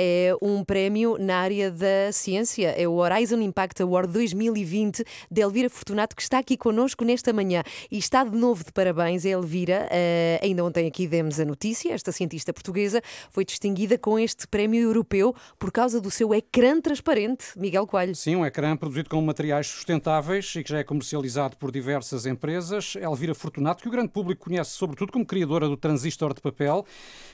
é um prémio na área da ciência. É o Horizon Impact Award 2020 de Elvira Fortunato, que está aqui connosco nesta manhã. E está de novo de parabéns Elvira. Uh, ainda ontem aqui demos a notícia. Esta cientista portuguesa foi distinguida com este prémio europeu por causa do seu ecrã transparente, Miguel Coelho. Sim, um ecrã produzido com materiais sustentáveis e que já é comercializado por diversas empresas. Elvira Fortunato, que o grande público conhece sobretudo como criadora do transistor de papel,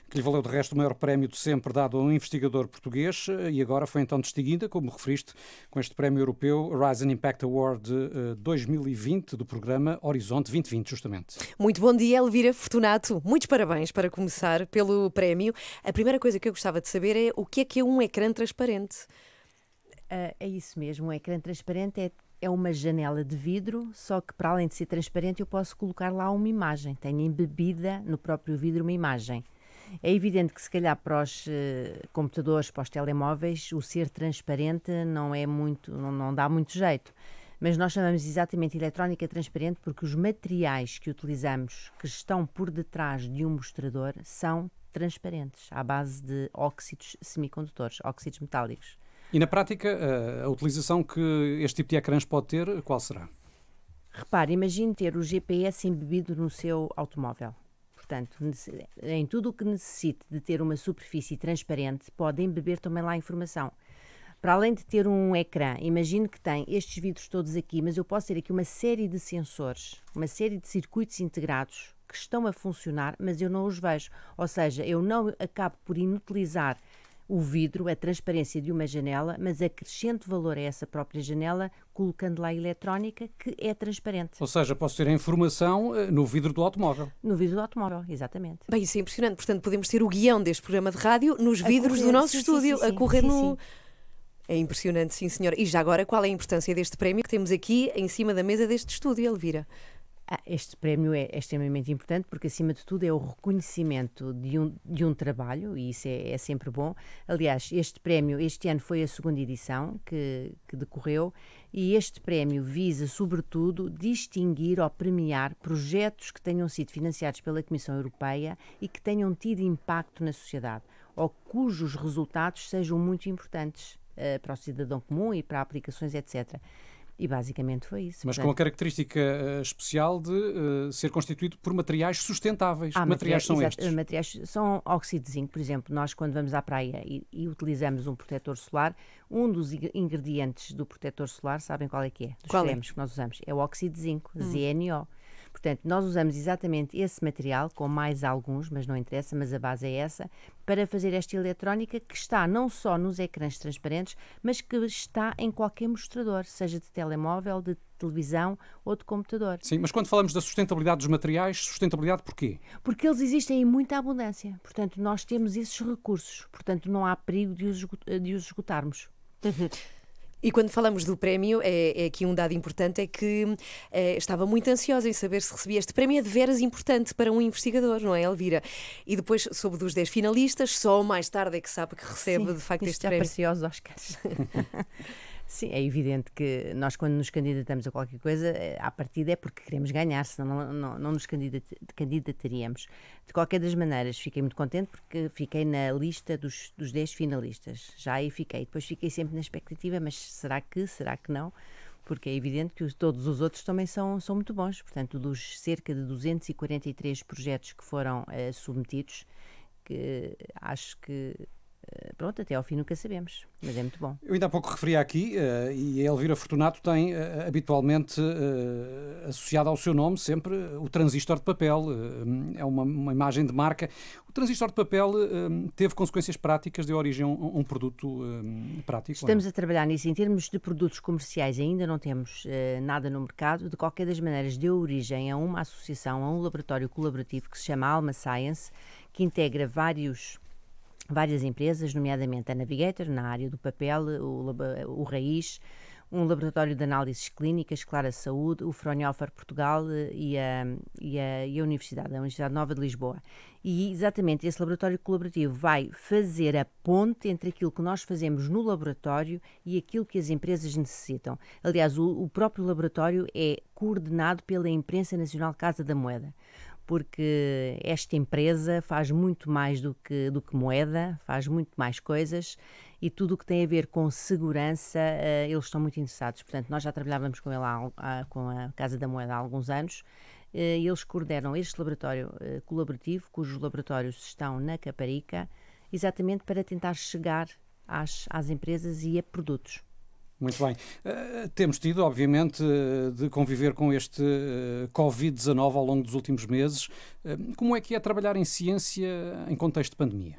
que lhe valeu de resto o maior prémio de sempre dado a um investigador português eh, e agora foi então distinguida, como referiste, com este Prémio Europeu Horizon Impact Award 2020 eh, do programa Horizonte 2020, justamente. Muito bom dia, Elvira Fortunato. Muitos parabéns para começar pelo prémio. A primeira coisa que eu gostava de saber é o que é que é um ecrã transparente? Uh, é isso mesmo, um ecrã transparente é é uma janela de vidro, só que para além de ser transparente, eu posso colocar lá uma imagem. Tenho embebida no próprio vidro uma imagem. É evidente que, se calhar, para os eh, computadores, para os telemóveis, o ser transparente não é muito, não, não dá muito jeito. Mas nós chamamos exatamente eletrónica transparente porque os materiais que utilizamos, que estão por detrás de um mostrador, são transparentes, à base de óxidos semicondutores, óxidos metálicos. E na prática, eh, a utilização que este tipo de ecrãs pode ter, qual será? Repare, imagine ter o GPS embebido no seu automóvel. Portanto, em tudo o que necessite de ter uma superfície transparente, podem beber também lá informação. Para além de ter um ecrã, imagino que tem estes vidros todos aqui, mas eu posso ter aqui uma série de sensores, uma série de circuitos integrados que estão a funcionar, mas eu não os vejo. Ou seja, eu não acabo por inutilizar o vidro, a transparência de uma janela, mas acrescento valor a essa própria janela colocando lá a eletrónica que é transparente. Ou seja, posso ter a informação eh, no vidro do automóvel. No vidro do automóvel, exatamente. Bem, isso é impressionante. Portanto, podemos ter o guião deste programa de rádio nos a vidros correr, do nosso sim, estúdio, sim, sim, a correr no. É impressionante, sim, senhora. E já agora, qual é a importância deste prémio que temos aqui em cima da mesa deste estúdio, Elvira? Ah, este prémio é, é, extremamente importante porque, acima de tudo, é o reconhecimento de um, de um trabalho e isso é, é sempre bom. Aliás, este prémio, este ano foi a segunda edição que, que decorreu e este prémio visa, sobretudo, distinguir ou premiar projetos que tenham sido financiados pela Comissão Europeia e que tenham tido impacto na sociedade ou cujos resultados sejam muito importantes uh, para o cidadão comum e para aplicações, etc. E basicamente foi isso. Mas portanto. com a característica eh, especial de uh, ser constituído por materiais sustentáveis. materiais, materiais são exato, estes? Materiais são óxido de zinco, por exemplo. Nós, quando vamos à praia e, e, utilizamos um protetor solar, um dos ingredientes do protetor solar, sabem qual é que é? Dos qual é? que nós usamos. É o óxido de zinco, hum. ZNO. Portanto, nós usamos exatamente esse material, com mais alguns, mas não interessa, mas a base é essa, para fazer esta eletrónica que está não só nos ecrãs transparentes, mas que está em qualquer mostrador, seja de telemóvel, de televisão ou de computador. Sim, mas quando falamos da sustentabilidade dos materiais, sustentabilidade porquê? Porque eles existem em muita abundância. Portanto, nós temos esses recursos. Portanto, não há perigo de os, de os esgotarmos. E quando falamos do prémio, é, é aqui um dado importante: é que é, estava muito ansiosa em saber se recebia. Este prémio é de veras importante para um investigador, não é, Elvira? E depois soube dos 10 finalistas, só mais tarde é que sabe que recebe Sim, de facto este já prémio. aos Oscars. Sim, é evidente que nós, quando nos candidatamos a qualquer coisa, eh, à partida é porque queremos ganhar, senão não, não, não nos candidat candidataríamos. De qualquer das maneiras, fiquei muito contente porque fiquei na lista dos, dos 10 finalistas. Já aí fiquei. Depois fiquei sempre na expectativa, mas será que, será que não? Porque é evidente que todos os outros também são, são muito bons. Portanto, dos cerca de 243 projetos que foram uh, submetidos, que acho que eh, pronto, até ao fim nunca sabemos, mas é muito bom. Eu ainda há pouco referi aqui, uh, e a Elvira Fortunato tem uh, habitualmente uh, associado ao seu nome sempre o transistor de papel, é uma, uma, imagem de marca. O transistor de papel teve consequências práticas, deu origem a um, um produto prático? Estamos a trabalhar nisso. Em termos de produtos comerciais, ainda não temos nada no mercado. De qualquer das maneiras, deu origem a uma associação, a um laboratório colaborativo que se chama Alma Science, que integra vários várias empresas, nomeadamente a Navigator, na área do papel, o, o Raiz, um laboratório de análises clínicas, Clara Saúde, o Fraunhofer Portugal eh, e a, e a, e a Universidade, a Universidade Nova de Lisboa. E exatamente esse laboratório colaborativo vai fazer a ponte entre aquilo que nós fazemos no laboratório e aquilo que as empresas necessitam. Aliás, o, o próprio laboratório é coordenado pela Imprensa Nacional Casa da Moeda porque esta empresa faz muito mais do que, do que moeda, faz muito mais coisas e tudo o que tem a ver com segurança uh, eles estão muito interessados. Portanto, nós já trabalhávamos com, ela, a, com a Casa da Moeda há alguns anos uh, e eles coordenam este laboratório uh, colaborativo, cujos laboratórios estão na Caparica, exatamente para tentar chegar às, às empresas e a produtos. Muito bem. Uh, temos tido, obviamente, eh, de conviver com este eh, Covid-19 ao longo dos últimos meses. como é que é trabalhar em ciência em contexto de pandemia?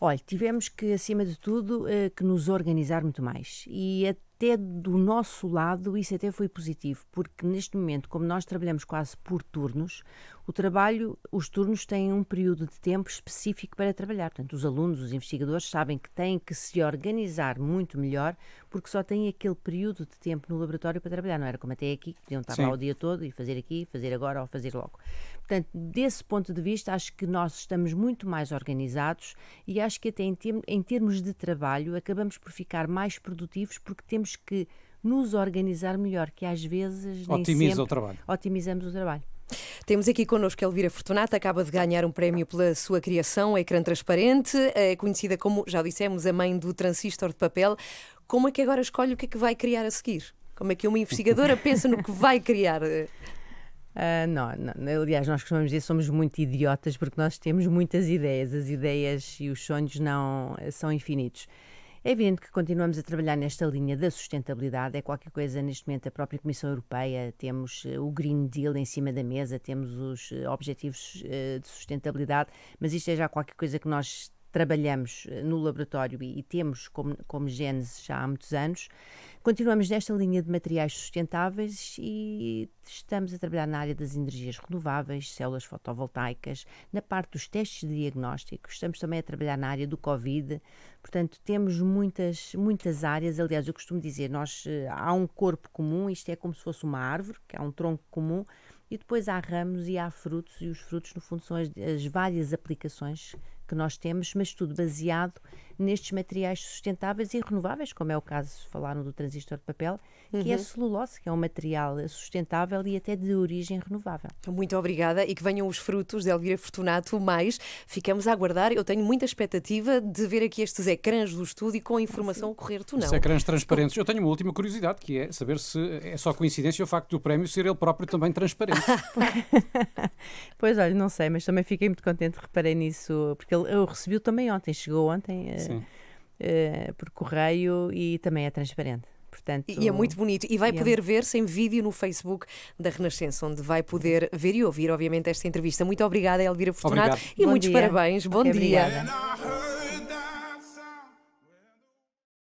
Olha, tivemos que, acima de tudo, que nos organizar muito mais. E até do nosso lado, isso até foi positivo, porque neste momento, como nós trabalhamos quase por turnos, o trabalho, os turnos têm um período de tempo específico para trabalhar. Portanto, os alunos, os investigadores sabem que têm que se organizar muito melhor porque só têm aquele período de tempo no laboratório para trabalhar. Não era como até aqui, que podiam estar Sim. lá o dia todo e fazer aqui, fazer agora ou fazer logo. Portanto, desse ponto de vista, acho que nós estamos muito mais organizados e acho que até em, term em termos de trabalho acabamos por ficar mais produtivos porque temos que nos organizar melhor, que às vezes Otimiza nem sempre, o trabalho. otimizamos o trabalho. Temos aqui connosco a Elvira Fortunata acaba de ganhar um prémio pela sua criação, é Ecrã Transparente, é conhecida como, já dissemos, a mãe do transistor de papel. Como é que agora escolhe o que é que vai criar a seguir? Como é que uma investigadora pensa no que vai criar? Uh, não, não, aliás, nós costumamos dizer que somos muito idiotas porque nós temos muitas ideias. As ideias e os sonhos não são infinitos. É evidente que continuamos a trabalhar nesta linha da sustentabilidade, é qualquer coisa neste momento a própria Comissão Europeia, temos eh, o Green Deal em cima da mesa, temos os eh, objetivos eh, de sustentabilidade, mas isto é já qualquer coisa que nós trabalhamos eh, no laboratório e, temos como, como gênese já há muitos anos. Continuamos nesta linha de materiais sustentáveis e estamos a trabalhar na área das energias renováveis, células fotovoltaicas, na parte dos testes de diagnóstico, estamos também a trabalhar na área do Covid, portanto, temos muitas, muitas áreas. Aliás, eu costumo dizer, nós, eh, há um corpo comum, isto é como se fosse uma árvore, que é um tronco comum, e depois há ramos e há frutos, e os frutos, no fundo, são as, as várias aplicações que nós temos, mas tudo baseado nestes materiais sustentáveis e renováveis, como é o caso, falaram do transistor de papel, uhum. que é a uhum. celulose, que é um material sustentável e até de origem renovável. Muito obrigada e que venham os frutos de Elvira Fortunato mais. Ficamos a aguardar. Eu tenho muita expectativa de ver aqui estes ecrãs do estúdio com a informação ocorrer, tu não. Os ecrãs transparentes. Eu tenho uma última curiosidade, que é saber se é só coincidência o facto do prémio ser ele próprio também transparente. pois olha, não sei, mas também fiquei muito contente, reparei nisso, porque ele, eu recebi também ontem, chegou ontem. Sim eh, uh, por correio e também é transparente. Portanto, e é muito bonito. E vai é poder é... ver-se vídeo no Facebook da Renascença, onde vai poder ver e ouvir, obviamente, esta entrevista. Muito obrigada, Elvira Fortunato, Obrigado. e Bom muitos dia. parabéns. Bom dia. Obrigada.